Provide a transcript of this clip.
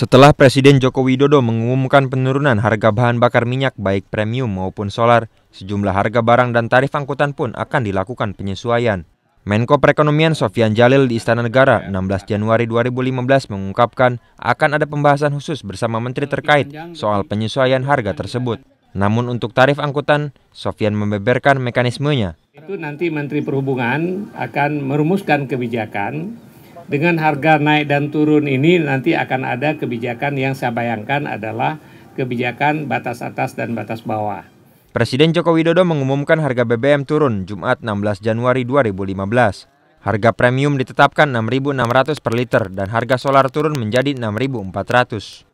Setelah Presiden Joko Widodo mengumumkan penurunan harga bahan bakar minyak baik premium maupun solar, sejumlah harga barang dan tarif angkutan pun akan dilakukan penyesuaian. Menko Perekonomian Sofian Jalil di Istana Negara 16 Januari 2015 mengungkapkan akan ada pembahasan khusus bersama menteri terkait soal penyesuaian harga tersebut. Namun untuk tarif angkutan, Sofian membeberkan mekanismenya. Itu nanti Menteri Perhubungan akan merumuskan kebijakan dengan harga naik dan turun ini nanti akan ada kebijakan yang saya bayangkan adalah kebijakan batas atas dan batas bawah. Presiden Joko Widodo mengumumkan harga BBM turun Jumat 16 Januari 2015. Harga premium ditetapkan 6600 per liter dan harga solar turun menjadi 6400